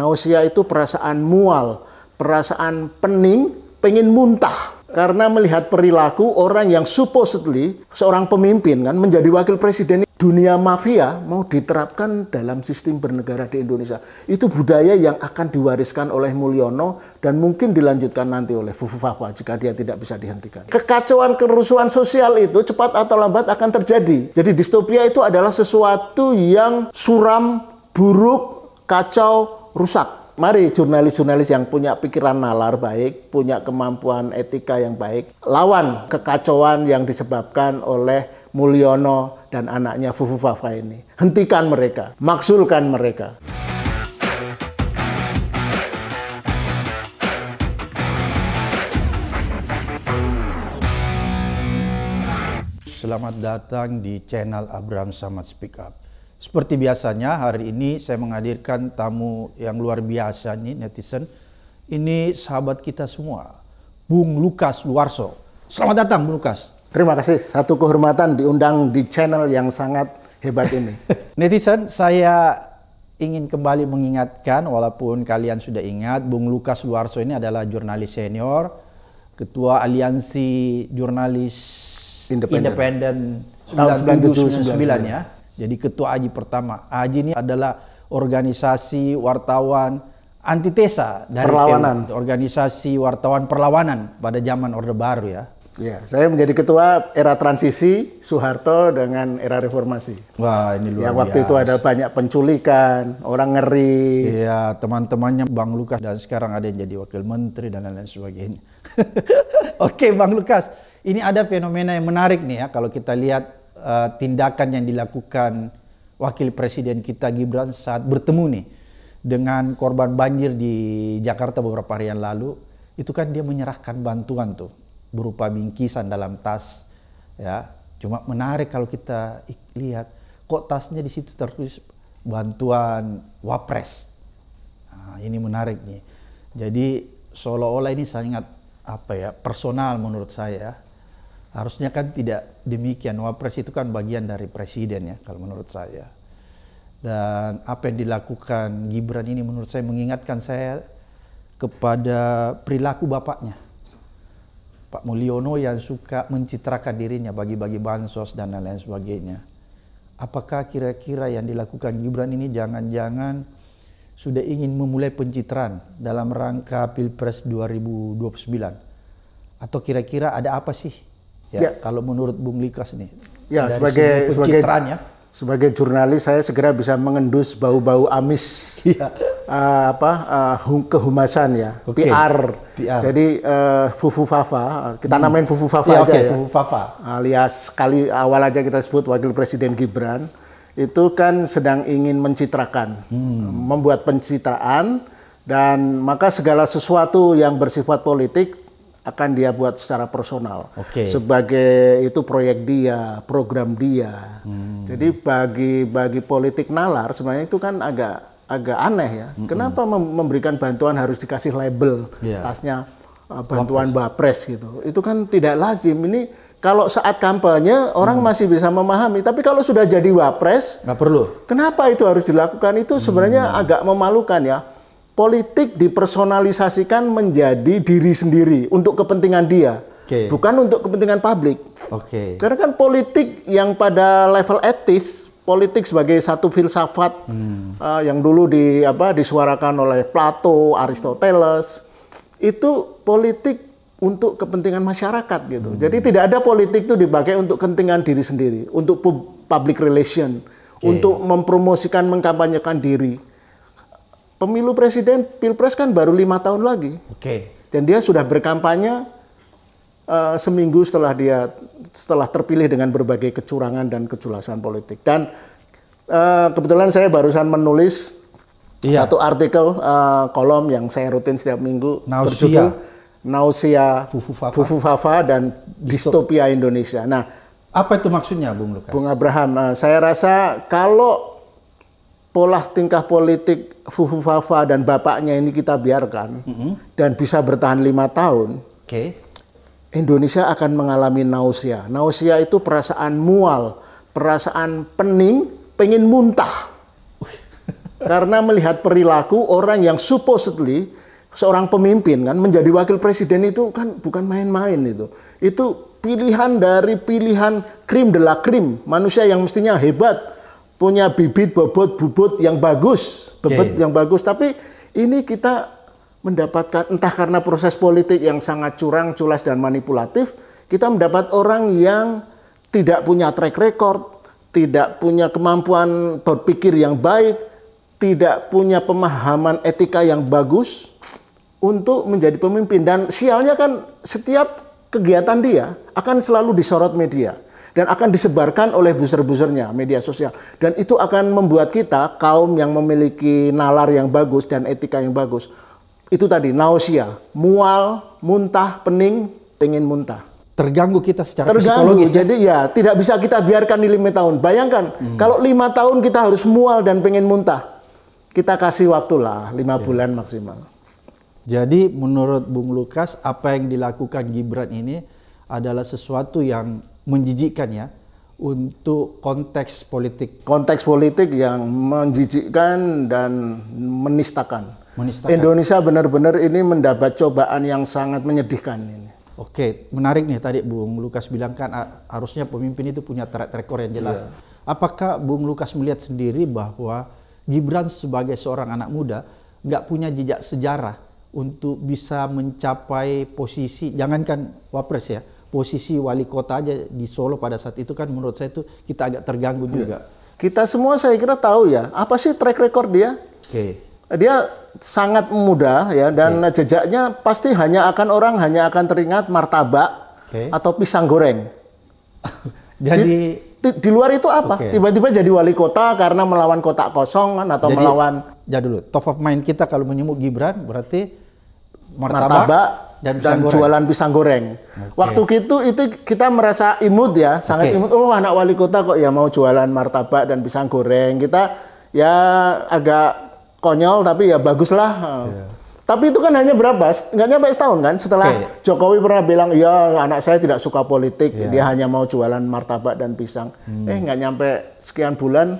Nausea itu perasaan mual, perasaan pening, pengen muntah. Karena melihat perilaku orang yang supposedly seorang pemimpin kan menjadi wakil presiden dunia mafia mau diterapkan dalam sistem bernegara di Indonesia. Itu budaya yang akan diwariskan oleh Mulyono dan mungkin dilanjutkan nanti oleh Fafa jika dia tidak bisa dihentikan. Kekacauan kerusuhan sosial itu cepat atau lambat akan terjadi. Jadi distopia itu adalah sesuatu yang suram, buruk, kacau, rusak. Mari jurnalis-jurnalis yang punya pikiran nalar baik, punya kemampuan etika yang baik, lawan kekacauan yang disebabkan oleh Mulyono dan anaknya Fufu Fafa ini. Hentikan mereka, maksulkan mereka. Selamat datang di channel Abraham Samad Speak Up. Seperti biasanya hari ini saya menghadirkan tamu yang luar biasa nih netizen. Ini sahabat kita semua, Bung Lukas Luarso. Selamat datang Bung Lukas. Terima kasih, satu kehormatan diundang di channel yang sangat hebat ini. netizen, saya ingin kembali mengingatkan, walaupun kalian sudah ingat, Bung Lukas Luarso ini adalah jurnalis senior, ketua aliansi jurnalis independen, 1999 tahun ya. Jadi ketua AJI pertama. AJI ini adalah organisasi wartawan antitesa dari perlawanan. organisasi wartawan perlawanan pada zaman Orde Baru ya. Ya, saya menjadi ketua era transisi Soeharto dengan era reformasi. Wah, ini ya, luar ya, biasa. waktu itu ada banyak penculikan, orang ngeri. Iya, teman-temannya Bang Lukas dan sekarang ada yang jadi wakil menteri dan lain-lain sebagainya. Oke, Bang Lukas, ini ada fenomena yang menarik nih ya kalau kita lihat uh, tindakan yang dilakukan wakil presiden kita Gibran saat bertemu nih dengan korban banjir di Jakarta beberapa hari yang lalu itu kan dia menyerahkan bantuan tuh berupa bingkisan dalam tas ya cuma menarik kalau kita lihat kok tasnya di situ tertulis bantuan wapres nah, ini menarik nih jadi seolah-olah ini sangat apa ya personal menurut saya Harusnya kan tidak demikian. Wapres itu kan bagian dari presiden ya kalau menurut saya. Dan apa yang dilakukan Gibran ini menurut saya mengingatkan saya kepada perilaku bapaknya. Pak Mulyono yang suka mencitrakan dirinya bagi-bagi bansos dan lain-lain sebagainya. Apakah kira-kira yang dilakukan Gibran ini jangan-jangan sudah ingin memulai pencitraan dalam rangka Pilpres 2029? Atau kira-kira ada apa sih Ya, ya. Kalau menurut Bung Likas nih. Ya, sebagai sebagai sebagai jurnalis saya segera bisa mengendus bau-bau amis ya. uh, apa uh, kehumasan ya okay. PR. PR jadi uh, fufu fafa kita hmm. namain fufu fafa ya, aja okay. ya fufu fafa alias kali awal aja kita sebut wakil presiden Gibran itu kan sedang ingin mencitrakan hmm. membuat pencitraan dan maka segala sesuatu yang bersifat politik akan dia buat secara personal. Okay. Sebagai itu proyek dia, program dia. Hmm. Jadi bagi bagi politik nalar sebenarnya itu kan agak agak aneh ya. hmm. Kenapa mem memberikan bantuan harus dikasih label yeah. tasnya uh, bantuan Bapres gitu. Itu kan tidak lazim. Ini kalau saat kampanye orang hmm. masih bisa memahami, tapi kalau sudah jadi Wapres nggak perlu. Kenapa itu harus dilakukan? Itu sebenarnya hmm. agak memalukan ya politik dipersonalisasikan menjadi diri sendiri untuk kepentingan dia, okay. bukan untuk kepentingan publik. Oke. Okay. Karena kan politik yang pada level etis, politik sebagai satu filsafat hmm. uh, yang dulu di apa disuarakan oleh Plato, Aristoteles, itu politik untuk kepentingan masyarakat gitu. Hmm. Jadi tidak ada politik itu dipakai untuk kepentingan diri sendiri, untuk public relation, okay. untuk mempromosikan, mengkampanyekan diri pemilu presiden pilpres kan baru lima tahun lagi. Oke. Okay. Dan dia sudah berkampanye uh, seminggu setelah dia setelah terpilih dengan berbagai kecurangan dan kejelasan politik. Dan uh, kebetulan saya barusan menulis iya. satu artikel uh, kolom yang saya rutin setiap minggu Nausia. berjudul Nausia Fufufafa, Fufufafa dan Distopia Indonesia. Nah, apa itu maksudnya, Bung Lukas? Bung Abraham, uh, saya rasa kalau pola tingkah politik Fufu Fafa dan bapaknya ini kita biarkan mm -hmm. dan bisa bertahan lima tahun, okay. Indonesia akan mengalami nausea. Nausea itu perasaan mual, perasaan pening, pengen muntah. Karena melihat perilaku orang yang supposedly seorang pemimpin kan menjadi wakil presiden itu kan bukan main-main itu. Itu pilihan dari pilihan krim de la krim, manusia yang mestinya hebat, punya bibit bobot bubut yang bagus, bebet okay. Iya, iya. yang bagus, tapi ini kita mendapatkan entah karena proses politik yang sangat curang, culas dan manipulatif, kita mendapat orang yang tidak punya track record, tidak punya kemampuan berpikir yang baik, tidak punya pemahaman etika yang bagus untuk menjadi pemimpin dan sialnya kan setiap kegiatan dia akan selalu disorot media dan akan disebarkan oleh buzzer-buzzernya media sosial dan itu akan membuat kita kaum yang memiliki nalar yang bagus dan etika yang bagus itu tadi nausea mual muntah pening pengen muntah terganggu kita secara terganggu. psikologis. Ya. Jadi ya? tidak bisa kita biarkan di lima tahun. Bayangkan hmm. kalau lima tahun kita harus mual dan pengen muntah, kita kasih waktulah lima okay. Iya. bulan maksimal. Jadi menurut Bung Lukas apa yang dilakukan Gibran ini adalah sesuatu yang menjijikkan ya untuk konteks politik. Konteks politik yang menjijikkan dan menistakan. menistakan. Indonesia benar-benar ini mendapat cobaan yang sangat menyedihkan ini. Oke, menarik nih tadi Bung Lukas bilang kan harusnya pemimpin itu punya track record yang jelas. Yeah. Apakah Bung Lukas melihat sendiri bahwa Gibran sebagai seorang anak muda nggak punya jejak sejarah untuk bisa mencapai posisi, jangankan wapres ya, posisi wali kota aja di Solo pada saat itu kan menurut saya itu kita agak terganggu iya. juga. Kita semua saya kira tahu ya, apa sih track record dia? Oke. Okay. Dia sangat muda ya dan okay. jejaknya pasti hanya akan orang hanya akan teringat martabak okay. atau pisang goreng. Jadi di, di, di luar itu apa? Tiba-tiba okay. jadi wali kota karena melawan kotak kosong atau jadi, melawan. Ya dulu, top of mind kita kalau menyebut Gibran berarti martabak, martabak dan, dan pisang jualan pisang goreng. Okay. Waktu itu itu kita merasa imut ya, sangat imut. Oh anak wali kota kok ya mau jualan martabak dan pisang goreng. Kita ya agak konyol tapi ya baguslah. Yeah. Tapi itu kan hanya berapa? Nggak nyampe setahun kan? Setelah okay. Jokowi pernah bilang, ya anak saya tidak suka politik, yeah. dia hanya mau jualan martabak dan pisang. Hmm. Eh nggak nyampe sekian bulan,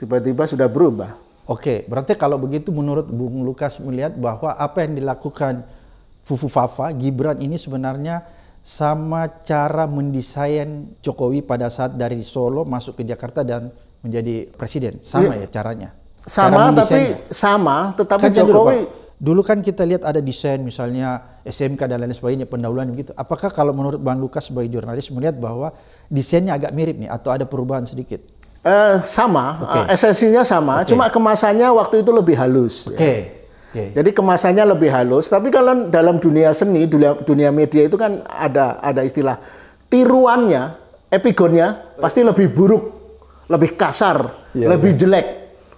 tiba-tiba sudah berubah. Oke, okay. berarti kalau begitu menurut Bung Lukas melihat bahwa apa yang dilakukan Fufu Fafa, Gibran ini sebenarnya sama cara mendesain Jokowi pada saat dari Solo masuk ke Jakarta dan menjadi presiden. Sama ya, ya caranya. Sama cara tapi sama, tetapi kan Jokowi dulu, kan kita lihat ada desain misalnya SMK dan lain sebagainya pendahuluan begitu. Apakah kalau menurut Bang Lukas sebagai jurnalis melihat bahwa desainnya agak mirip nih atau ada perubahan sedikit? Eh, sama, okay. Eh, esensinya sama, okay. cuma kemasannya waktu itu lebih halus. Oke. Okay. Ya. Okay. Jadi kemasannya lebih halus. Tapi kalau dalam dunia seni, dunia, dunia media itu kan ada ada istilah tiruannya, epigonnya pasti lebih buruk, lebih kasar, yeah, lebih yeah. jelek.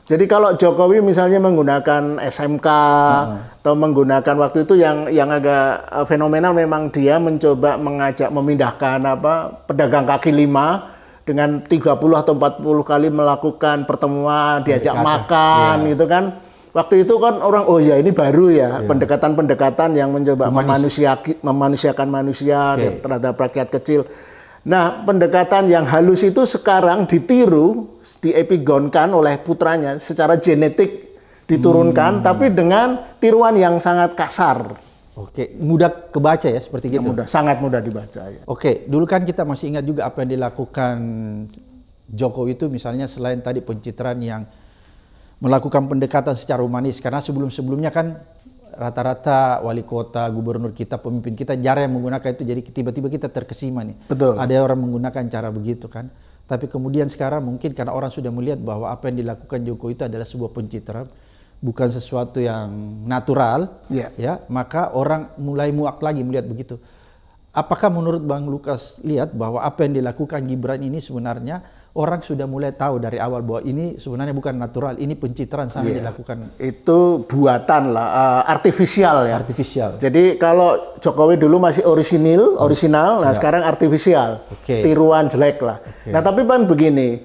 Jadi kalau Jokowi misalnya menggunakan SMK -huh. Hmm. atau menggunakan waktu itu yang yang agak eh, fenomenal memang dia mencoba mengajak memindahkan apa pedagang kaki lima dengan 30 atau 40 kali melakukan pertemuan, diajak makan yeah. gitu kan Waktu itu kan orang oh ya ini baru ya iya. pendekatan-pendekatan ya. yang mencoba Humanis. memanusiakan memanusiakan manusia okay. terhadap rakyat kecil. Nah, pendekatan yang halus itu sekarang ditiru, diepigonkan oleh putranya secara genetik diturunkan hmm. tapi dengan tiruan yang sangat kasar. Oke, mudah kebaca ya seperti gitu. mudah, sangat mudah dibaca ya. Oke, dulu kan kita masih ingat juga apa yang dilakukan Jokowi itu misalnya selain tadi pencitraan yang melakukan pendekatan secara humanis karena sebelum-sebelumnya kan rata-rata wali kota, gubernur kita, pemimpin kita jarang yang menggunakan itu. Jadi tiba-tiba kita terkesima nih. Betul. Ada orang menggunakan cara begitu kan. Tapi kemudian sekarang mungkin karena orang sudah melihat bahwa apa yang dilakukan Jokowi itu adalah sebuah pencitraan, bukan sesuatu yang natural, yeah. ya, maka orang mulai muak lagi melihat begitu apakah menurut Bang Lukas lihat bahwa apa yang dilakukan Gibran ini sebenarnya orang sudah mulai tahu dari awal bahwa ini sebenarnya bukan natural, ini pencitraan sama iya. yeah. dilakukan. Itu buatan lah, uh, eh, artifisial ya. Artifisial. Jadi kalau Jokowi dulu masih orisinil, oh. orisinal, nah yeah. sekarang artifisial. Okay. Tiruan jelek lah. Okay. Nah, tapi kan begini,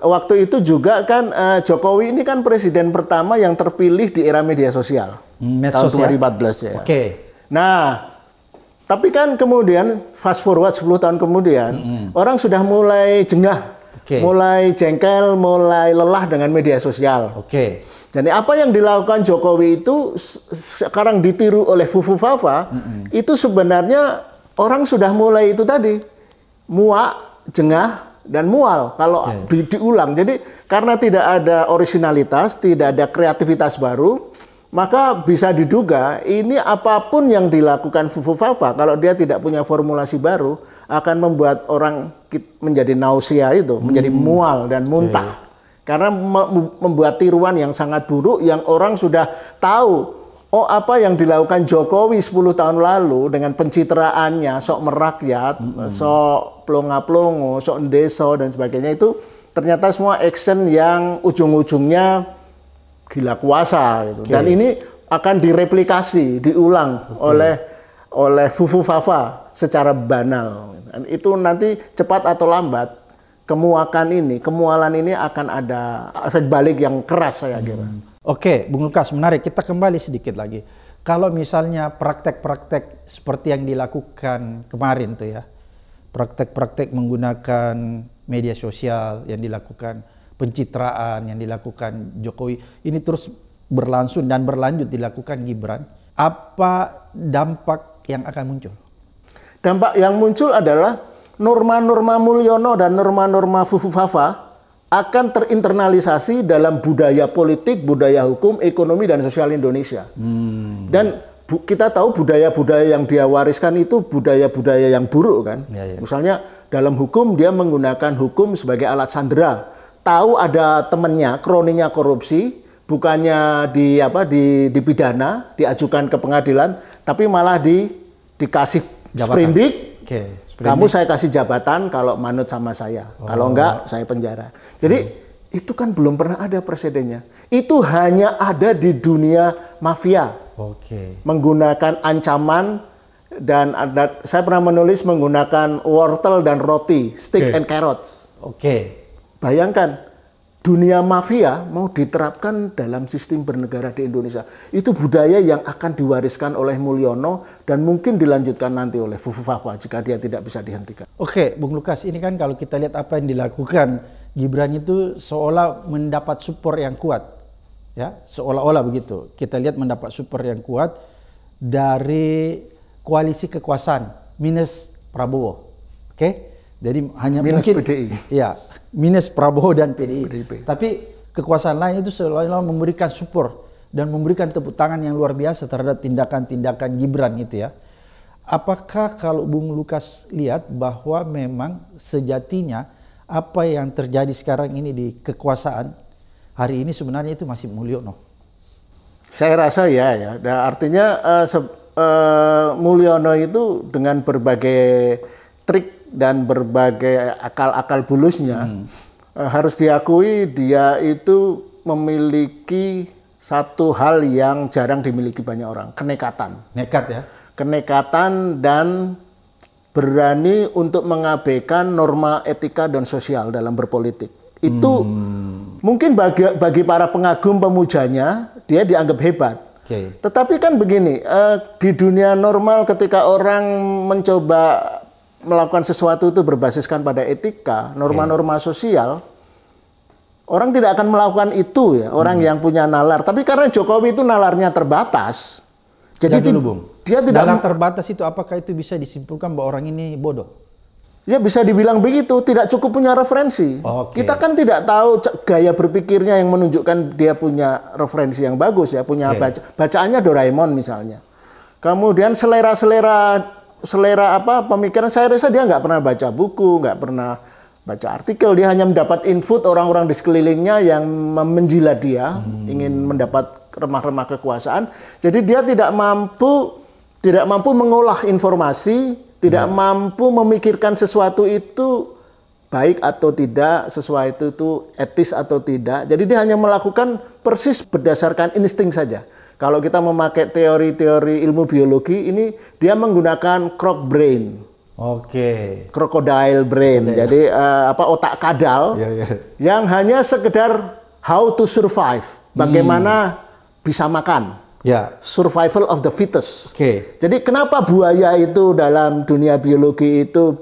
waktu itu juga kan uh, Jokowi ini kan presiden pertama yang terpilih di era media sosial. Hmm, Medsos tahun 2014 ya. Oke. Okay. Nah, tapi kan kemudian fast forward 10 tahun kemudian mm -hmm. orang sudah mulai jengah, okay. mulai jengkel, mulai lelah dengan media sosial. Oke. Okay. Jadi apa yang dilakukan Jokowi itu sekarang ditiru oleh Fufu Fafa mm -hmm. itu sebenarnya orang sudah mulai itu tadi muak, jengah dan mual kalau okay. di, diulang. Jadi karena tidak ada originalitas, tidak ada kreativitas baru, maka bisa diduga ini apapun yang dilakukan Fufu Fafa kalau dia tidak punya formulasi baru akan membuat orang menjadi nausia itu, hmm. menjadi mual dan muntah. Okay. Karena membuat tiruan yang sangat buruk yang orang sudah tahu oh apa yang dilakukan Jokowi 10 tahun lalu dengan pencitraannya sok merakyat, hmm. sok plonga-plongo, sok deso dan sebagainya itu ternyata semua action yang ujung-ujungnya gila kuasa gitu. Okay. Dan ini akan direplikasi, diulang okay. oleh oleh Fufu Fafa secara banal. Dan itu nanti cepat atau lambat kemuakan ini, kemualan ini akan ada efek balik yang keras saya kira. Hmm. Oke, Bung Lukas, menarik. Kita kembali sedikit lagi. Kalau misalnya praktek-praktek seperti yang dilakukan kemarin tuh ya, praktek-praktek menggunakan media sosial yang dilakukan pencitraan yang dilakukan Jokowi ini terus berlangsung dan berlanjut dilakukan Gibran, apa dampak yang akan muncul? Dampak yang muncul adalah norma-norma Mulyono dan norma-norma Fufufafa akan terinternalisasi dalam budaya politik, budaya hukum, ekonomi, dan sosial Indonesia. Hmm. Dan bu, kita tahu budaya-budaya yang dia wariskan itu budaya-budaya yang buruk kan. Ya, ya. Misalnya dalam hukum dia menggunakan hukum sebagai alat sandera tahu ada temennya, kroninya korupsi, bukannya di apa di dipidana, diajukan ke pengadilan, tapi malah di dikasih sprindik. Okay. Kamu saya kasih jabatan kalau manut sama saya. Oh. Kalau enggak saya penjara. Jadi hmm. itu kan belum pernah ada presidennya. Itu hanya ada di dunia mafia. Okay. Menggunakan ancaman dan ada, saya pernah menulis menggunakan wortel dan roti, stick okay. and carrots. Oke. Okay. Bayangkan dunia mafia mau diterapkan dalam sistem bernegara di Indonesia. Itu budaya yang akan diwariskan oleh Mulyono dan mungkin dilanjutkan nanti oleh Fufafa jika dia tidak bisa dihentikan. Oke, Bung Lukas, ini kan kalau kita lihat apa yang dilakukan Gibran itu seolah mendapat support yang kuat. Ya, seolah-olah begitu. Kita lihat mendapat support yang kuat dari koalisi kekuasaan minus Prabowo. Oke? Jadi hanya minus mungkin, PDI. Ya, minus Prabowo dan PDI. PDIP. Tapi kekuasaan lain itu selalu memberikan support dan memberikan tepuk tangan yang luar biasa terhadap tindakan-tindakan Gibran gitu ya. Apakah kalau Bung Lukas lihat bahwa memang sejatinya apa yang terjadi sekarang ini di kekuasaan hari ini sebenarnya itu masih Mulyono? Saya rasa ya ya. Nah, artinya uh, uh, Mulyono itu dengan berbagai trik dan berbagai akal-akal bulusnya hmm. Eh, harus diakui dia itu memiliki satu hal yang jarang dimiliki banyak orang, kenekatan. Nekat ya. Kenekatan dan berani untuk mengabaikan norma etika dan sosial dalam berpolitik. Itu hmm. mungkin bagi, bagi para pengagum pemujanya dia dianggap hebat. Okay. Tetapi kan begini, uh, di dunia normal ketika orang mencoba melakukan sesuatu itu berbasiskan pada etika, norma-norma iya. sosial, orang tidak akan melakukan itu ya, orang hmm. yang punya nalar. Tapi karena Jokowi itu nalarnya terbatas, jadi dulu, Bung. dia tidak nalar terbatas itu apakah itu bisa disimpulkan bahwa orang ini bodoh? Ya bisa dibilang begitu, tidak cukup punya referensi. Okay. Kita kan tidak tahu gaya berpikirnya yang menunjukkan dia punya referensi yang bagus ya, punya okay. Iya, iya. baca bacaannya Doraemon misalnya. Kemudian selera-selera selera apa pemikiran saya rasa dia nggak pernah baca buku, nggak pernah baca artikel, dia hanya mendapat input orang-orang di sekelilingnya yang menjilat dia, hmm. ingin mendapat remah-remah kekuasaan. Jadi dia tidak mampu tidak mampu mengolah informasi, tidak hmm. mampu memikirkan sesuatu itu baik atau tidak, sesuatu itu etis atau tidak. Jadi dia hanya melakukan persis berdasarkan insting saja. Kalau kita memakai teori-teori ilmu biologi ini dia menggunakan croc brain. Oke. Okay. Crocodile brain. Okay. Jadi uh, apa otak kadal yeah, yeah. yang hanya sekedar how to survive, hmm. bagaimana hmm. bisa makan. Ya. Yeah. Survival of the fittest. Oke. Okay. Jadi kenapa buaya itu dalam dunia biologi itu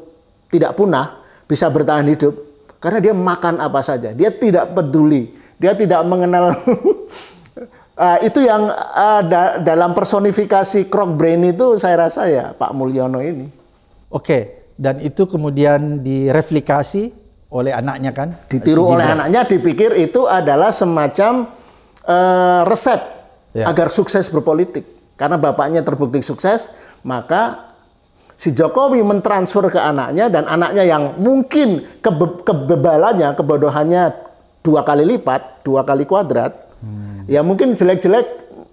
tidak punah, bisa bertahan hidup? Karena dia makan apa saja. Dia tidak peduli. Dia tidak mengenal Uh, itu yang uh, da dalam personifikasi Krok Brain itu saya rasa ya Pak Mulyono ini. Oke, dan itu kemudian direplikasi oleh anaknya kan? Ditiru oleh anaknya, dipikir itu adalah semacam uh, resep ya. agar sukses berpolitik. Karena bapaknya terbukti sukses, maka si Jokowi mentransfer ke anaknya dan anaknya yang mungkin kebe kebebalannya, kebodohannya dua kali lipat, dua kali kuadrat, Hmm. Ya mungkin jelek-jelek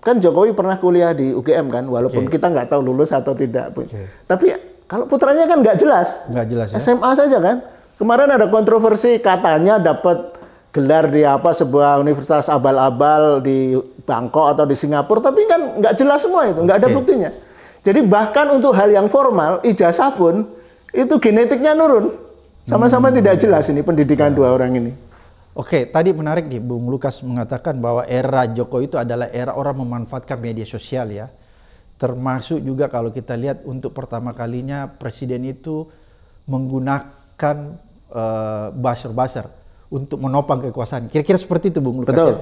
kan Jokowi pernah kuliah di UGM kan, walaupun okay. kita nggak tahu lulus atau tidak. Okay. Tapi kalau putranya kan nggak jelas. Nggak jelas ya. SMA saja kan. Kemarin ada kontroversi katanya dapat gelar di apa sebuah universitas abal-abal di Bangkok atau di Singapura, tapi kan nggak jelas semua itu, nggak ada buktinya. Jadi bahkan untuk hal yang formal, ijazah pun itu genetiknya nurun. Sama-sama hmm. tidak jelas ini pendidikan hmm. dua orang ini. Oke, tadi menarik nih Bung Lukas mengatakan bahwa era Jokowi itu adalah era orang memanfaatkan media sosial ya. Termasuk juga kalau kita lihat untuk pertama kalinya presiden itu menggunakan baser eh, buzzer-buzzer untuk menopang kekuasaan. Kira-kira seperti itu Bung Lukas. Ya? Betul. Ya?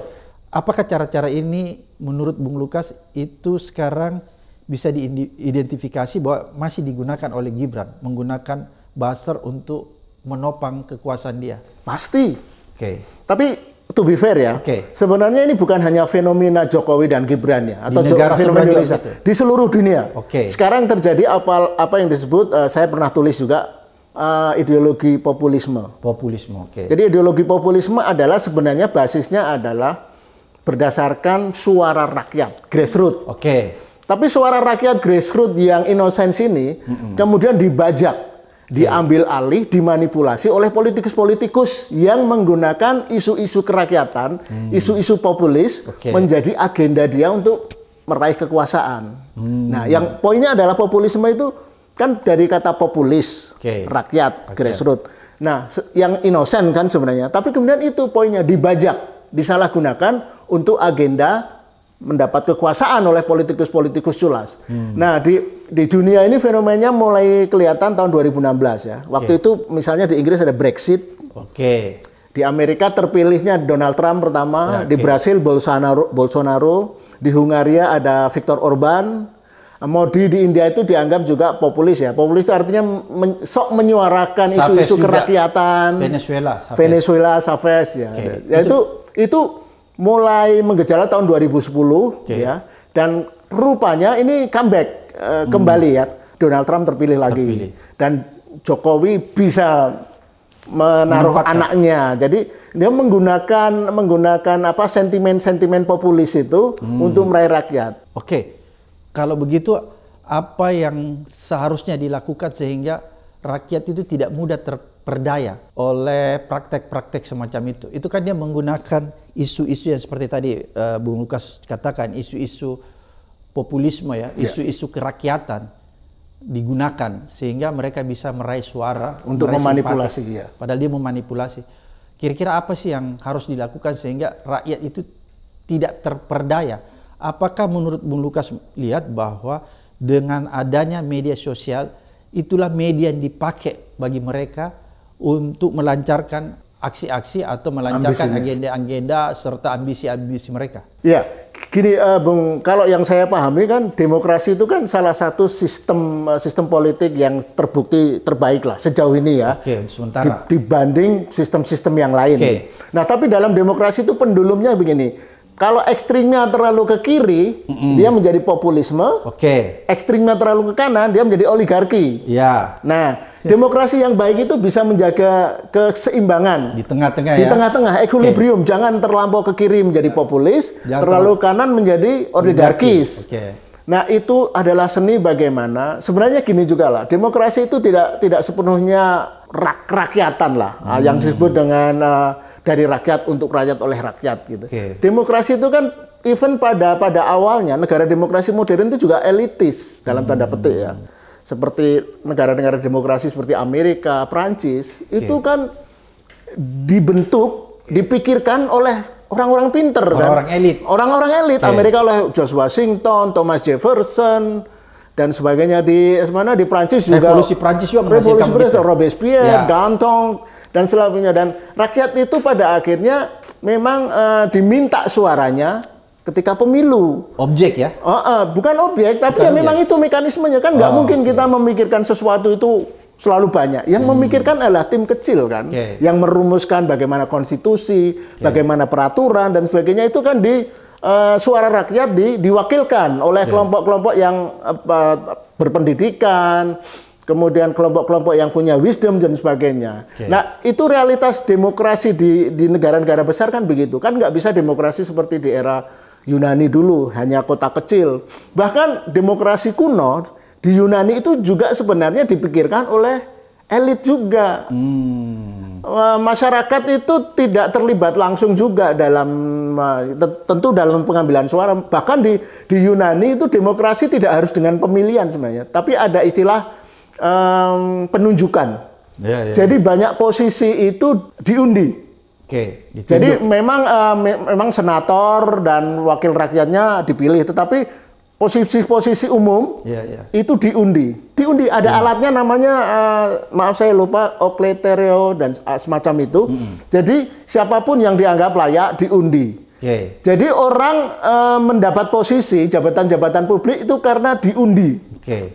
Apakah cara-cara ini menurut Bung Lukas itu sekarang bisa diidentifikasi bahwa masih digunakan oleh Gibran menggunakan buzzer untuk menopang kekuasaan dia? Pasti Okay. Tapi to be fair ya, okay. sebenarnya ini bukan hanya fenomena Jokowi dan Gibran ya, atau di fenomena Indonesia, itu. di seluruh dunia. Okay. Sekarang terjadi apa apa yang disebut uh, saya pernah tulis juga uh, ideologi populisme. Populisme. Okay. Jadi ideologi populisme adalah sebenarnya basisnya adalah berdasarkan suara rakyat, grassroots. Oke. Okay. Tapi suara rakyat grassroots yang inosens ini mm -mm. kemudian dibajak diambil alih, dimanipulasi oleh politikus-politikus yang menggunakan isu-isu kerakyatan, hmm. isu-isu hmm. populis okay. menjadi agenda dia untuk meraih kekuasaan. Hmm. Nah, yang poinnya adalah populisme itu kan dari kata populis, okay. rakyat, okay. grassroots. Nah, yang inosen kan sebenarnya, tapi kemudian itu poinnya dibajak, disalahgunakan untuk agenda mendapat kekuasaan oleh politikus-politikus culas. Hmm. Nah, di di dunia ini fenomenanya mulai kelihatan tahun 2016 ya. Waktu okay. itu misalnya di Inggris ada Brexit. Oke. Okay. Di Amerika terpilihnya Donald Trump pertama, ya, okay. di Brasil Bolsonaro, Bolsonaro, di Hungaria ada Viktor Orban. Modi di India itu dianggap juga populis ya. Populis itu artinya men, sok menyuarakan isu-isu kerakyatan. Venezuela, Chavez. Venezuela, Chavez ya. Okay. Ya, itu, itu mulai menggejala tahun 2010 okay. ya dan rupanya ini comeback uh, kembali hmm. ya Donald Trump terpilih lagi terpilih. dan Jokowi bisa menaruh Menempatkan. anaknya jadi dia menggunakan menggunakan apa sentimen-sentimen populis itu hmm. untuk meraih rakyat. Oke okay. kalau begitu apa yang seharusnya dilakukan sehingga rakyat itu tidak mudah ter diperdaya oleh praktek-praktek semacam itu. Itu kan dia menggunakan isu-isu yang seperti tadi uh, Bung Lukas katakan, isu-isu populisme ya, ya, isu-isu kerakyatan digunakan sehingga mereka bisa meraih suara untuk meraih memanipulasi dia. Padahal dia memanipulasi. Kira-kira apa sih yang harus dilakukan sehingga rakyat itu tidak terperdaya? Apakah menurut Bung Lukas lihat bahwa dengan adanya media sosial itulah media yang dipakai bagi mereka untuk melancarkan aksi-aksi atau melancarkan agenda-agenda serta ambisi-ambisi mereka. Iya, gini uh, Bung, kalau yang saya pahami kan demokrasi itu kan salah satu sistem eh, sistem politik yang terbukti terbaik lah sejauh ini ya. Oke, sementara. Dibanding sistem-sistem yang lain. Oke. Nah, tapi dalam demokrasi itu pendulumnya begini kalau ekstrimnya terlalu ke kiri, mm -mm. dia menjadi populisme. Oke. Okay. Ekstrimnya terlalu ke kanan, dia menjadi oligarki. Ya. Yeah. Nah, demokrasi yang baik itu bisa menjaga keseimbangan di tengah-tengah di ya. tengah-tengah equilibrium okay. jangan terlampau ke kiri menjadi populis jangan terlalu kanan menjadi oligarkis okay. nah itu adalah seni bagaimana sebenarnya gini juga lah demokrasi itu tidak tidak sepenuhnya rak rakyatan lah hmm. yang disebut dengan uh, dari rakyat untuk rakyat oleh rakyat gitu. Okay. Demokrasi itu kan even pada pada awalnya negara demokrasi modern itu juga elitis dalam tanda hmm. petik ya. Seperti negara-negara demokrasi seperti Amerika, Prancis okay. itu kan dibentuk, dipikirkan oleh orang-orang pinter orang -orang kan. orang elit. Orang-orang elit. Okay. Amerika oleh George Washington, Thomas Jefferson, dan sebagainya di eh, mana di Prancis juga revolusi Prancis juga revolusi Prancis Robespierre, ya. Danton dan selanjutnya dan rakyat itu pada akhirnya memang uh, diminta suaranya ketika pemilu objek ya uh, uh, bukan objek tapi bukan ya objek. memang itu mekanismenya kan nggak oh, mungkin kita memikirkan sesuatu itu selalu banyak yang hmm. memikirkan adalah tim kecil kan okay. yang merumuskan bagaimana konstitusi okay. bagaimana peraturan dan sebagainya itu kan di Eh, suara rakyat di, diwakilkan oleh ya. kelompok-kelompok yang apa, berpendidikan, kemudian kelompok-kelompok yang punya wisdom dan sebagainya. Okay. Ya. Nah, itu realitas demokrasi di di negara-negara besar kan begitu. Kan nggak bisa demokrasi seperti di era Yunani dulu, hanya kota kecil. Bahkan demokrasi kuno di Yunani itu juga sebenarnya dipikirkan oleh elit juga. Hmm. Masyarakat itu tidak terlibat langsung juga dalam tentu dalam pengambilan suara. Bahkan di di Yunani itu demokrasi tidak harus dengan pemilihan sebenarnya, tapi ada istilah um, penunjukan. Ya, ya. Jadi ya. banyak posisi itu diundi. Oke, Jadi memang uh, me memang senator dan wakil rakyatnya dipilih, tetapi posisi-posisi umum ya, ya. itu diundi. Diundi ada ya. alatnya namanya uh, maaf saya lupa okletereo dan uh, semacam itu. Hmm. Jadi siapapun yang dianggap layak diundi. Okay. Jadi orang uh, mendapat posisi jabatan-jabatan publik itu karena diundi. Okay.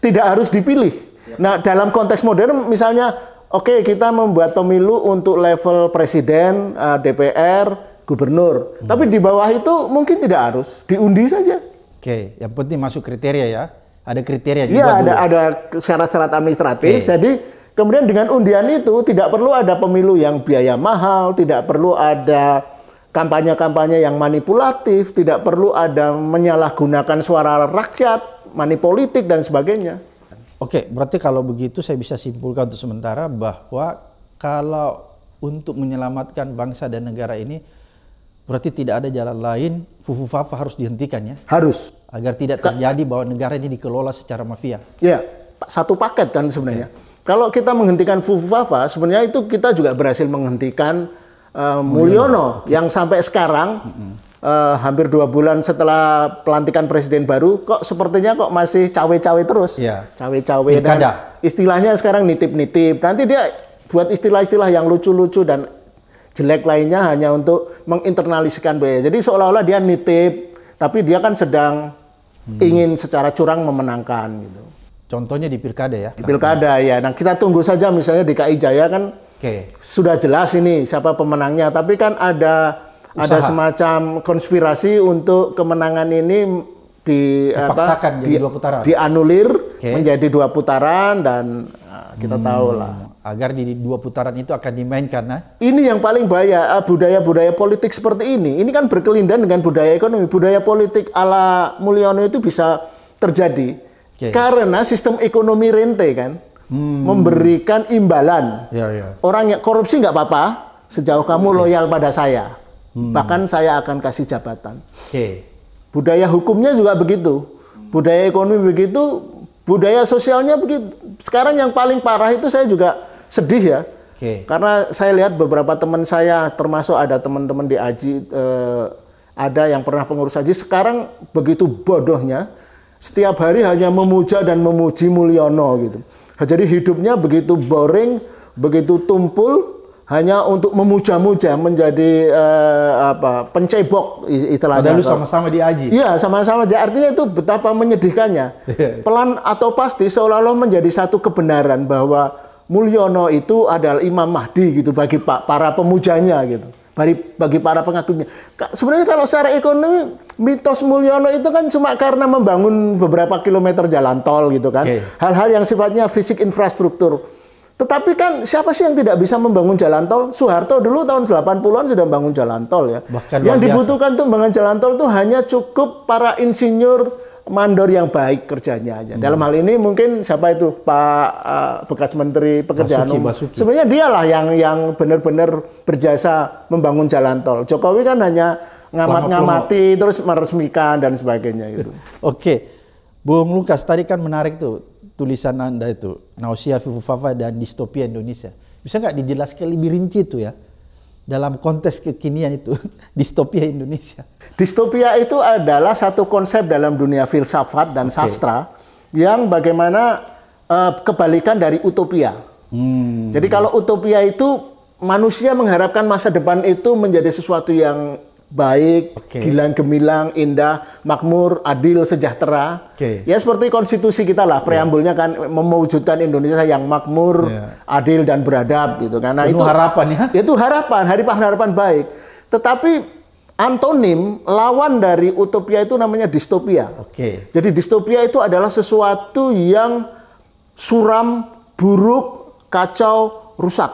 Tidak harus dipilih. Ya. Nah, dalam konteks modern misalnya oke okay, kita membuat pemilu untuk level presiden, uh, eh, DPR, gubernur. Hmm. Tapi di bawah itu mungkin tidak harus diundi saja. Oke, yang penting masuk kriteria ya. Ada kriteria juga. Iya, ada ada syarat-syarat administratif. Okay. Jadi kemudian dengan undian itu tidak perlu ada pemilu yang biaya mahal, tidak perlu ada kampanye-kampanye yang manipulatif, tidak perlu ada menyalahgunakan suara rakyat, manipolitik dan sebagainya. Oke, berarti kalau begitu saya bisa simpulkan untuk sementara bahwa kalau untuk menyelamatkan bangsa dan negara ini Berarti tidak ada jalan lain, Fufu Fafa harus dihentikan ya? Harus. Agar tidak terjadi bahwa negara ini dikelola secara mafia. Iya, satu paket kan sebenarnya. Ya. Kalau kita menghentikan Fufu Fafa, sebenarnya itu kita juga berhasil menghentikan uh, Mulyono, Mulyono yang sampai sekarang hmm. uh, hampir dua bulan setelah pelantikan presiden baru, kok sepertinya kok masih cawe-cawe terus, ya. cawe-cawe dan istilahnya sekarang nitip-nitip. Nanti dia buat istilah-istilah yang lucu-lucu dan jelek lainnya hanya untuk menginternalisikan biaya. Jadi seolah-olah dia nitip, tapi dia kan sedang hmm. ingin secara curang memenangkan gitu. Contohnya di pilkada ya? Di pilkada ya. Nah kita tunggu saja misalnya DKI Jaya kan okay. sudah jelas ini siapa pemenangnya, tapi kan ada Usaha. ada semacam konspirasi untuk kemenangan ini di Dipaksakan apa, di, dua putaran. dianulir okay. menjadi dua putaran dan ah, kita hmm. tahu lah agar di dua putaran itu akan dimainkan. Nah, ini yang paling bahaya ah, budaya-budaya politik seperti ini. Ini kan berkelindan dengan budaya ekonomi. Budaya politik ala Mulyono itu bisa terjadi okay. karena sistem ekonomi rente kan hmm. memberikan imbalan. Ya, ya. Orang yang korupsi nggak apa-apa sejauh kamu okay. loyal pada saya, hmm. bahkan saya akan kasih jabatan. Okay. Budaya hukumnya juga begitu, budaya ekonomi begitu, budaya sosialnya begitu. Sekarang yang paling parah itu saya juga sedih ya. Okay. Karena saya lihat beberapa teman saya, termasuk ada teman-teman di Aji, eh, ada yang pernah pengurus Aji, sekarang begitu bodohnya, setiap hari hanya memuja dan memuji Mulyono gitu. Jadi hidupnya begitu boring, begitu tumpul, hanya untuk memuja-muja menjadi eh, apa pencebok istilahnya. Padahal sama-sama di Aji. Iya, sama-sama di Artinya itu betapa menyedihkannya. Iya. Pelan atau pasti seolah-olah menjadi satu kebenaran bahwa Mulyono itu adalah Imam Mahdi gitu bagi pak para pemujanya gitu bagi, bagi para pengagumnya. Sebenarnya kalau secara ekonomi mitos Mulyono itu kan cuma karena membangun beberapa kilometer jalan tol gitu kan. Hal-hal okay. yang sifatnya fisik infrastruktur. Tetapi kan siapa sih yang tidak bisa membangun jalan tol? Soeharto dulu tahun 80-an sudah membangun jalan tol ya. Bahkan yang dibutuhkan tuh membangun jalan tol itu hanya cukup para insinyur mandor yang baik kerjanya aja. Hmm. Dalam hal ini mungkin siapa itu Pak uh, bekas Menteri Pekerjaan Umum. Sebenarnya dialah yang yang benar-benar berjasa membangun jalan tol. Jokowi kan hanya ngamat-ngamati terus meresmikan dan sebagainya itu. Oke. Bung Lukas tadi kan menarik tuh tulisan Anda itu, Nausia Fufufafa dan distopia Indonesia. Bisa nggak dijelaskan lebih rinci tuh ya? dalam konteks kekinian itu distopia Indonesia? Distopia itu adalah satu konsep dalam dunia filsafat dan okay. sastra yang bagaimana uh, kebalikan dari utopia. Hmm. Jadi kalau utopia itu manusia mengharapkan masa depan itu menjadi sesuatu yang baik, okay. gilang gemilang, indah, makmur, adil, sejahtera. Okay. Ya seperti konstitusi kita lah, ya. preambulnya kan mewujudkan Indonesia yang makmur, yeah. adil dan beradab gitu Karena Nah, itu harapan ya. Itu harapan, hari harapan baik. Tetapi antonim lawan dari utopia itu namanya distopia. Okay. Jadi distopia itu adalah sesuatu yang suram, buruk, kacau, rusak.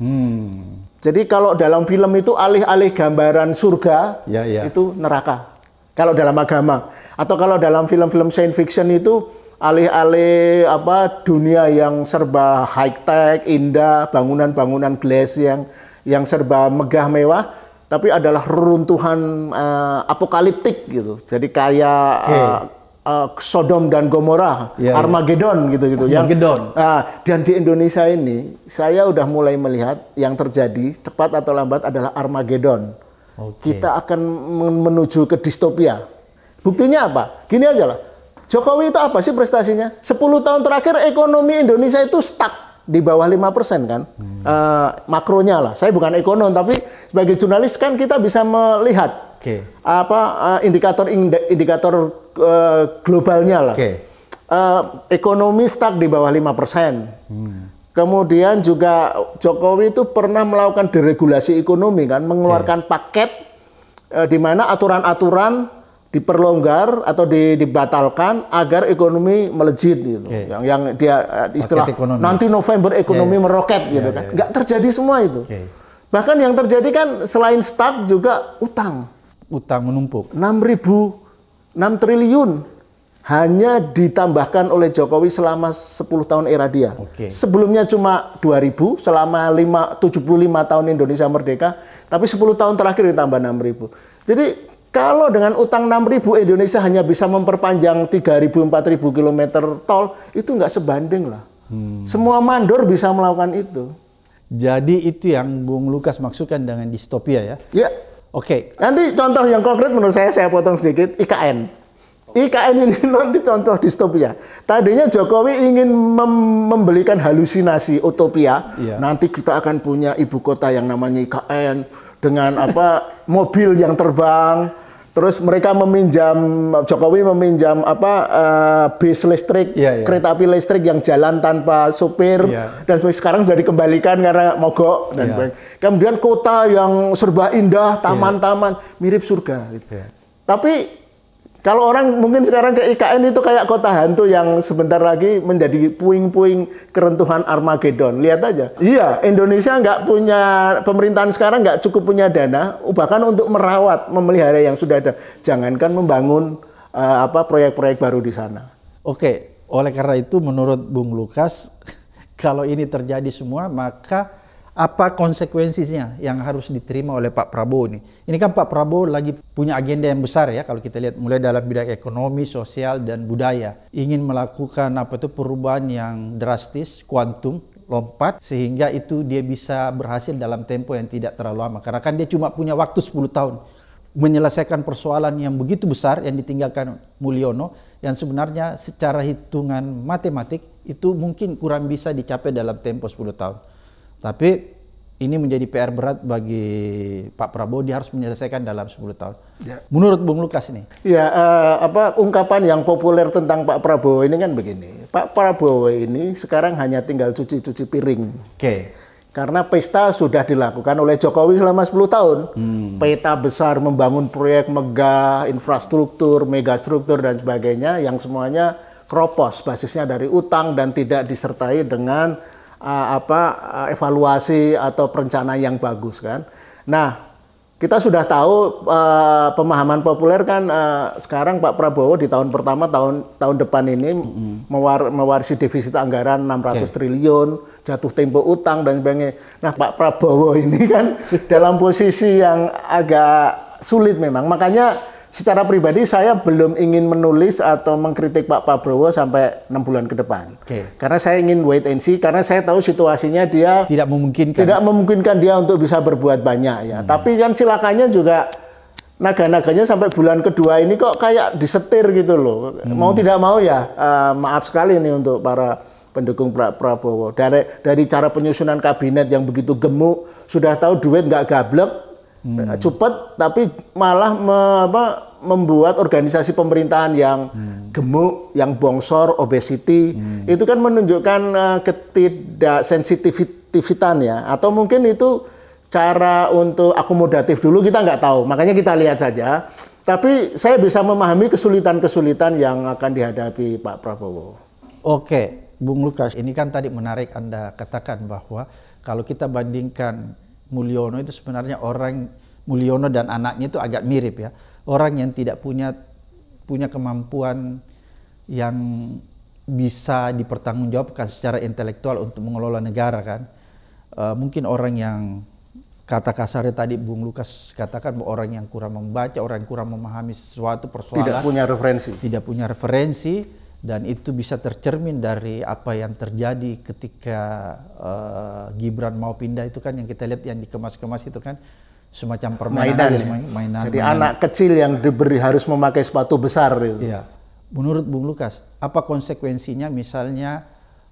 Hmm. Jadi kalau dalam film itu alih-alih gambaran surga, ya, ya. itu neraka. Kalau dalam agama atau kalau dalam film-film science fiction itu alih-alih apa dunia yang serba high tech, indah, bangunan-bangunan glass yang yang serba megah mewah, tapi adalah reruntuhan uh, apokaliptik gitu. Jadi kayak okay. uh, eh, uh, Sodom dan Gomora, ya, Armageddon gitu-gitu. Armageddon. Yang, uh, dan di Indonesia ini saya udah mulai melihat yang terjadi cepat atau lambat adalah Armageddon. Okay. Kita akan menuju ke distopia. Buktinya apa? Gini aja lah. Jokowi itu apa sih prestasinya? 10 tahun terakhir ekonomi Indonesia itu stuck di bawah 5% kan hmm. uh, makronya lah. Saya bukan ekonom tapi sebagai jurnalis kan kita bisa melihat okay. apa eh, indikator indikator uh, globalnya lah. Okay. Uh, ekonomi stuck di bawah 5%. Hmm. Kemudian juga Jokowi itu pernah melakukan deregulasi ekonomi kan mengeluarkan okay. paket uh, di mana aturan-aturan diperlonggar atau di, dibatalkan agar ekonomi melejit gitu. okay. Yang yang dia eh, istilah nanti November ekonomi yeah. Iya. meroket yeah, gitu yeah, kan. Yeah. Nggak iya. terjadi semua itu. Okay. Bahkan yang terjadi kan selain stuck juga utang. Utang menumpuk. 6.000 6 triliun hanya ditambahkan oleh Jokowi selama 10 tahun era dia. Okay. Sebelumnya cuma 2000 selama 5 75 tahun Indonesia merdeka, tapi 10 tahun terakhir ditambah 6000. Jadi kalau dengan utang 6.000 Indonesia hanya bisa memperpanjang 3.000 4.000 km tol, itu nggak sebanding lah. Hmm. Semua mandor bisa melakukan itu. Jadi itu yang Bung Lukas maksudkan dengan distopia ya? Iya. Oke. Okay. Nanti contoh yang konkret menurut saya saya potong sedikit IKN. IKN ini nanti contoh distopia. Tadinya Jokowi ingin mem membelikan halusinasi utopia. Ya. Nanti kita akan punya ibu kota yang namanya IKN dengan apa mobil yang terbang Terus mereka meminjam Jokowi meminjam apa uh, bis listrik, yeah, yeah. kereta api listrik yang jalan tanpa supir yeah. dan sekarang sudah dikembalikan karena mogok dan yeah. Iya. kemudian kota yang serba indah, iya. taman-taman yeah. mirip surga. Yeah. Tapi kalau orang mungkin sekarang ke IKN itu kayak kota hantu yang sebentar lagi menjadi puing-puing keruntuhan Armageddon. Lihat aja. Iya, Indonesia nggak punya pemerintahan sekarang nggak cukup punya dana, bahkan untuk merawat, memelihara yang sudah ada. Jangankan membangun uh, apa proyek-proyek baru di sana. Oke, oleh karena itu menurut Bung Lukas, kalau ini terjadi semua maka apa konsekuensinya yang harus diterima oleh Pak Prabowo ini? Ini kan Pak Prabowo lagi punya agenda yang besar ya kalau kita lihat mulai dalam bidang ekonomi, sosial dan budaya. Ingin melakukan apa itu perubahan yang drastis, kuantum, lompat sehingga itu dia bisa berhasil dalam tempo yang tidak terlalu lama. Karena kan dia cuma punya waktu 10 tahun menyelesaikan persoalan yang begitu besar yang ditinggalkan Mulyono yang sebenarnya secara hitungan matematik itu mungkin kurang bisa dicapai dalam tempo 10 tahun. Tapi ini menjadi PR berat bagi Pak Prabowo dia harus menyelesaikan dalam 10 tahun. Ya. Menurut Bung Lukas ini. Ya uh, apa ungkapan yang populer tentang Pak Prabowo ini kan begini. Pak Prabowo ini sekarang hanya tinggal cuci-cuci piring. Oke. Okay. Karena pesta sudah dilakukan oleh Jokowi selama 10 tahun. Hmm. Peta besar membangun proyek megah, infrastruktur, megastruktur dan sebagainya yang semuanya kropos basisnya dari utang dan tidak disertai dengan Eh, apa eh, evaluasi atau perencanaan yang bagus kan. Nah, kita sudah tahu eh, pemahaman populer kan sekarang Pak Prabowo di tahun pertama tahun tahun depan ini mewarisi defisit anggaran 600 okay. triliun, jatuh tempo utang dan sebagainya. Nah, Pak Prabowo ini kan dalam posisi yang agak sulit memang. Makanya secara pribadi saya belum ingin menulis atau mengkritik Pak Prabowo sampai enam bulan ke depan. Okay. Karena saya ingin wait and see karena saya tahu situasinya dia tidak memungkinkan tidak memungkinkan dia untuk bisa berbuat banyak ya. Hmm. Tapi kan silakannya juga naga-naganya sampai bulan kedua ini kok kayak disetir gitu loh. Hmm. Mau tidak mau ya uh, maaf sekali nih untuk para pendukung Pak Prabowo. Dari dari cara penyusunan kabinet yang begitu gemuk, sudah tahu duit nggak gablek hmm. cepat tapi malah me, apa, membuat organisasi pemerintahan yang hmm. gemuk, yang bongsor, obesiti hmm. itu kan menunjukkan uh, eh, ketidaksensitivitan ya atau mungkin itu cara untuk akomodatif dulu kita nggak tahu makanya kita lihat saja tapi saya bisa memahami kesulitan-kesulitan yang akan dihadapi Pak Prabowo. Oke, Bung Lukas, ini kan tadi menarik Anda katakan bahwa kalau kita bandingkan Mulyono itu sebenarnya orang Mulyono dan anaknya itu agak mirip ya. Orang yang tidak punya punya kemampuan yang bisa dipertanggungjawabkan secara intelektual untuk mengelola negara kan. E, mungkin orang yang kata kasarnya tadi Bung Lukas katakan orang yang kurang membaca, orang yang kurang memahami sesuatu persoalan. Tidak punya referensi. Tidak punya referensi dan itu bisa tercermin dari apa yang terjadi ketika uh, Gibran mau pindah itu kan yang kita lihat yang dikemas-kemas itu kan semacam permainan mainan, main, mainan jadi mainan. anak kecil yang diberi harus memakai sepatu besar itu ya. menurut Bung Lukas apa konsekuensinya misalnya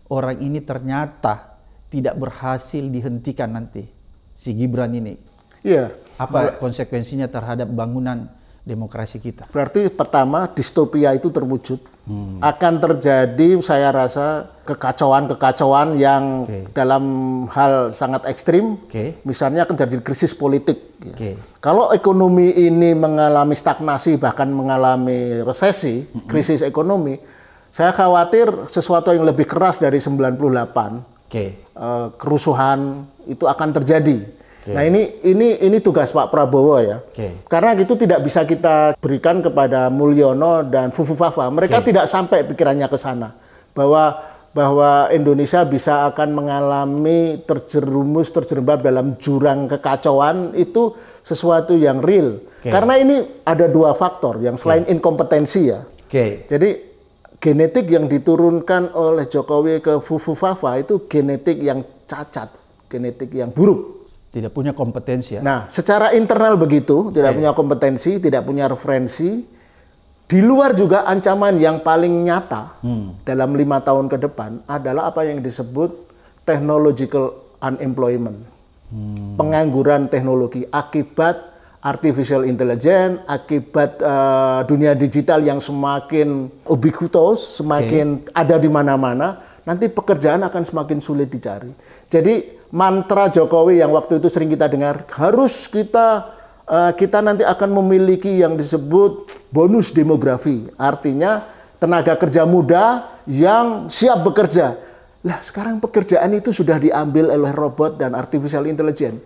orang ini ternyata tidak berhasil dihentikan nanti si Gibran ini iya apa nah, konsekuensinya terhadap bangunan demokrasi kita. Berarti pertama distopia itu terwujud. Hmm. Akan terjadi saya rasa kekacauan-kekacauan yang okay. dalam hal sangat ekstrim. Okay. Misalnya akan terjadi krisis politik. Okay. Kalau ekonomi ini mengalami stagnasi bahkan mengalami resesi, hmm. krisis ekonomi, saya khawatir sesuatu yang lebih keras dari 98, okay. Eh, kerusuhan itu akan terjadi Okay. Nah ini ini ini tugas Pak Prabowo ya. Okay. Karena itu tidak bisa kita berikan kepada Mulyono dan Fufu Fafa. Mereka okay. tidak sampai pikirannya ke sana bahwa bahwa Indonesia bisa akan mengalami terjerumus terjerembab dalam jurang kekacauan itu sesuatu yang real. Okay. Karena ini ada dua faktor yang selain okay. inkompetensi ya. Okay. Jadi genetik yang diturunkan oleh Jokowi ke Fufu Fafa itu genetik yang cacat, genetik yang buruk tidak punya kompetensi ya. Nah, secara internal begitu, tidak iya. punya kompetensi, tidak punya referensi. Di luar juga ancaman yang paling nyata hmm. dalam lima tahun ke depan adalah apa yang disebut technological unemployment, hmm. pengangguran teknologi akibat artificial intelligence, akibat uh, dunia digital yang semakin ubiquitous, semakin okay. ada di mana-mana. Nanti pekerjaan akan semakin sulit dicari. Jadi mantra Jokowi yang waktu itu sering kita dengar harus kita eh, kita nanti akan memiliki yang disebut bonus demografi artinya tenaga kerja muda yang siap bekerja lah sekarang pekerjaan itu sudah diambil oleh robot dan artificial intelligence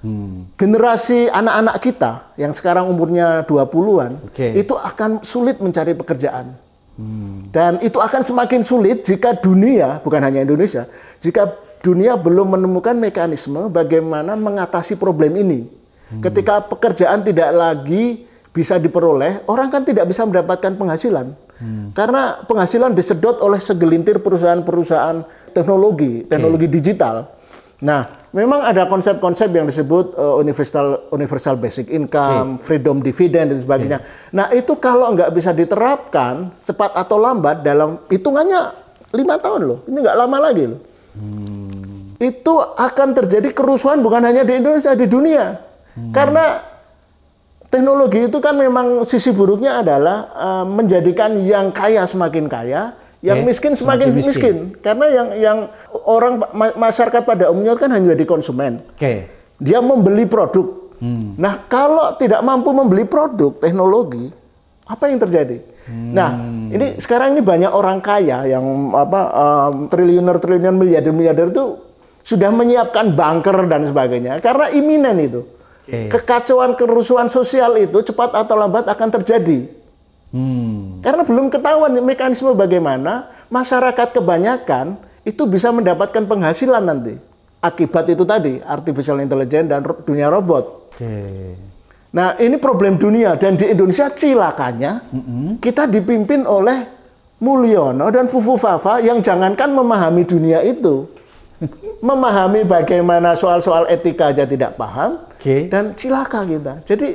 Hmm. Generasi anak-anak kita yang sekarang umurnya 20-an okay. itu akan sulit mencari pekerjaan. Hmm. Dan itu akan semakin sulit jika dunia, bukan hanya Indonesia, jika dunia belum menemukan mekanisme bagaimana mengatasi problem ini. Hmm. Ketika pekerjaan tidak lagi bisa diperoleh, orang kan tidak bisa mendapatkan penghasilan. Hmm. Karena penghasilan disedot oleh segelintir perusahaan-perusahaan teknologi, teknologi okay. digital. Nah, memang ada konsep-konsep yang disebut uh, universal universal basic income, okay. freedom dividend dan sebagainya. Okay. Nah, itu kalau nggak bisa diterapkan cepat atau lambat dalam hitungannya lima tahun loh, ini nggak lama lagi loh. Hmm. Itu akan terjadi kerusuhan bukan hanya di Indonesia, di dunia. Hmm. Karena teknologi itu kan memang sisi buruknya adalah uh, menjadikan yang kaya semakin kaya, yang eh, miskin semakin, semakin miskin. miskin. Karena yang yang orang masyarakat pada umumnya kan hanya jadi konsumen. Okay. Dia membeli produk. Hmm. Nah, kalau tidak mampu membeli produk teknologi, apa yang terjadi? Nah, hmm. Nah, ini sekarang ini banyak orang kaya yang apa um, triliuner triliuner miliarder miliarder itu sudah menyiapkan bunker dan sebagainya karena iminen itu. Okay. Kekacauan kerusuhan sosial itu cepat atau lambat akan terjadi. Hmm. Karena belum ketahuan mekanisme bagaimana masyarakat kebanyakan itu bisa mendapatkan penghasilan nanti akibat itu tadi artificial intelligence dan dunia robot. Okay. Nah, ini problem dunia dan di Indonesia cilakanya mm -hmm. kita dipimpin oleh Mulyono dan Fufu Fafa yang jangankan memahami dunia itu, memahami bagaimana soal-soal etika aja tidak paham okay. dan cilaka kita. Jadi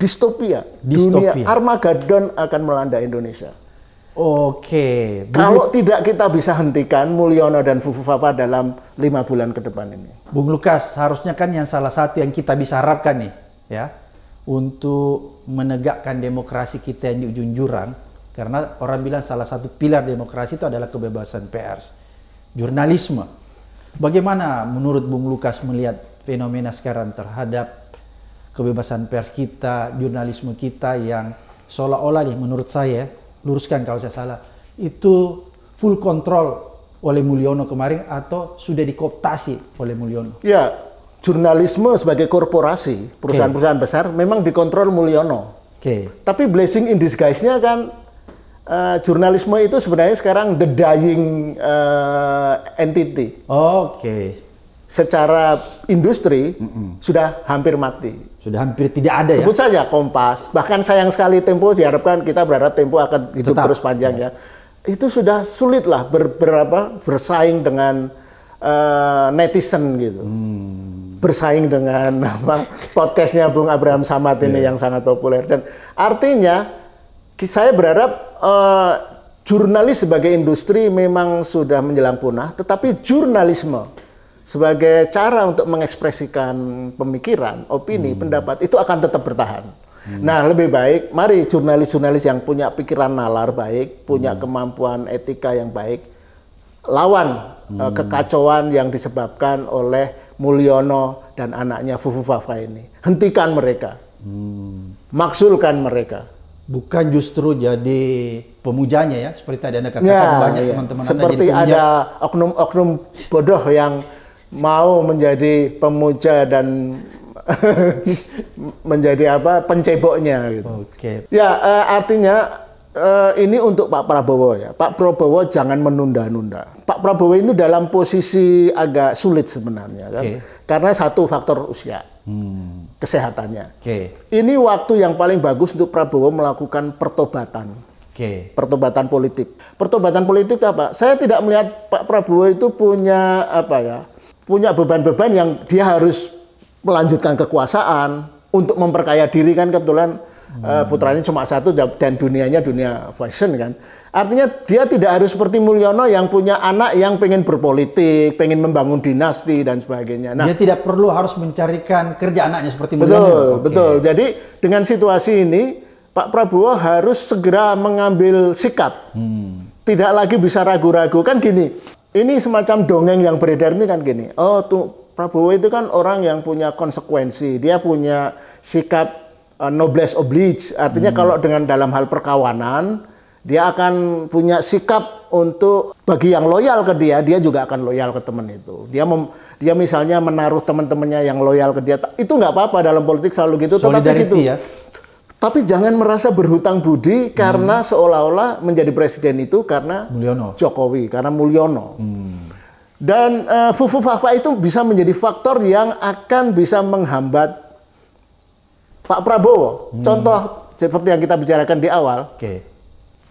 distopia, distopia. dunia Armageddon akan melanda Indonesia. Oke. okay. Kalau tidak kita bisa hentikan Mulyono dan Fufu Fafa dalam lima bulan ke depan ini. Bung Lukas, harusnya kan yang salah satu yang kita bisa harapkan nih ya untuk menegakkan demokrasi kita yang di ujung jurang karena orang bilang salah satu pilar demokrasi itu adalah kebebasan pers jurnalisme bagaimana menurut Bung Lukas melihat fenomena sekarang terhadap kebebasan pers kita jurnalisme kita yang seolah-olah nih menurut saya luruskan kalau saya salah itu full control oleh Mulyono kemarin atau sudah dikoptasi oleh Mulyono? Ya, jurnalisme sebagai korporasi perusahaan-perusahaan besar memang dikontrol Mulyono. Oke. Okay. Tapi blessing in disguise-nya kan uh, jurnalisme itu sebenarnya sekarang the dying uh, entity. Oke. Okay. Secara industri mm -mm. sudah hampir mati. Sudah hampir tidak ada Sebut ya. Sebut saja Kompas. Bahkan sayang sekali Tempo diharapkan kita berharap Tempo akan hidup Tetap. terus panjang ya. ya. Itu sudah sulit lah beberapa bersaing dengan Eh, netizen gitu. Hmm. Bersaing dengan apa podcastnya Bung Abraham Samad ini yeah. yang sangat populer dan artinya saya berharap uh, jurnalis sebagai industri memang sudah menjelang punah, tetapi jurnalisme sebagai cara untuk mengekspresikan pemikiran, opini, hmm. pendapat itu akan tetap bertahan. Hmm. Nah, lebih baik mari jurnalis-jurnalis yang punya pikiran nalar baik, punya hmm. kemampuan etika yang baik, lawan hmm. kekacauan yang disebabkan oleh Mulyono dan anaknya Fufu Fafa ini. Hentikan mereka. Hmm. Maksulkan mereka. Bukan justru jadi pemujanya ya, seperti tadi Anda katakan ya, banyak ya. teman-teman Seperti ada oknum-oknum bodoh yang mau menjadi pemuja dan menjadi apa penceboknya gitu. Oke. Okay. Ya uh, artinya Eh, ini untuk Pak Prabowo ya. Pak Prabowo jangan menunda-nunda. Pak Prabowo itu dalam posisi agak sulit sebenarnya kan. Okay. Karena satu faktor usia. Hmm. Kesehatannya. Okay. Ini waktu yang paling bagus untuk Prabowo melakukan pertobatan. Okay. Pertobatan politik. Pertobatan politik apa? Saya tidak melihat Pak Prabowo itu punya apa ya? Punya beban-beban yang dia harus melanjutkan kekuasaan untuk memperkaya diri kan kebetulan hmm. putranya cuma satu dan dunianya dunia fashion kan. Artinya dia tidak harus seperti Mulyono yang punya anak yang pengen berpolitik, pengen membangun dinasti dan sebagainya. Nah, dia tidak perlu harus mencarikan kerja anaknya seperti Mulyono. Betul, okay. betul. Jadi dengan situasi ini Pak Prabowo harus segera mengambil sikap. Hmm. Tidak lagi bisa ragu-ragu kan gini. Ini semacam dongeng yang beredar ini kan gini. Oh, tuh Prabowo itu kan orang yang punya konsekuensi, dia punya sikap uh, noblesse oblige. Artinya hmm. kalau dengan dalam hal perkawanan, dia akan punya sikap untuk bagi yang loyal ke dia, dia juga akan loyal ke teman itu. Dia mem, dia misalnya menaruh teman-temannya yang loyal ke dia, itu nggak apa-apa dalam politik selalu gitu. tetapi gitu. Ya. Tapi jangan merasa berhutang budi hmm. karena hmm. seolah-olah menjadi presiden itu karena Mulyono. Jokowi, karena Mulyono. Hmm. Dan uh, eh, fufu fafa itu bisa menjadi faktor yang akan bisa menghambat Pak Prabowo, hmm. contoh seperti yang kita bicarakan di awal, okay.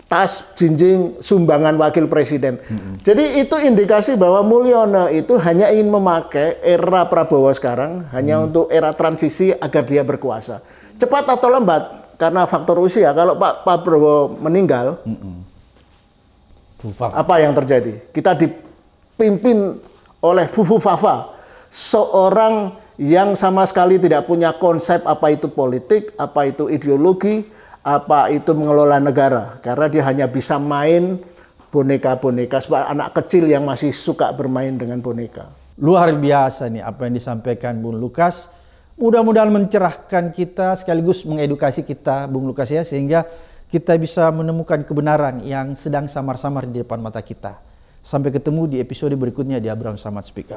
tas jinjing sumbangan wakil presiden. Hmm, hmm. Jadi itu indikasi bahwa Mulyono itu hanya ingin memakai era Prabowo sekarang hanya hmm. untuk era transisi agar dia berkuasa. Cepat atau lambat karena faktor usia. Kalau Pak Prabowo meninggal, hmm. hmm. apa yang terjadi? Kita dipimpin oleh Fufu Fafa, seorang yang sama sekali tidak punya konsep apa itu politik, apa itu ideologi, apa itu mengelola negara. Karena dia hanya bisa main boneka-boneka, sebab anak kecil yang masih suka bermain dengan boneka. Luar biasa nih apa yang disampaikan Bung Lukas. Mudah-mudahan mencerahkan kita sekaligus mengedukasi kita Bung Lukas ya sehingga kita bisa menemukan kebenaran yang sedang samar-samar di depan mata kita. Sampai ketemu di episode berikutnya di Abraham Samad Speak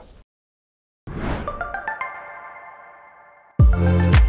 Thank you.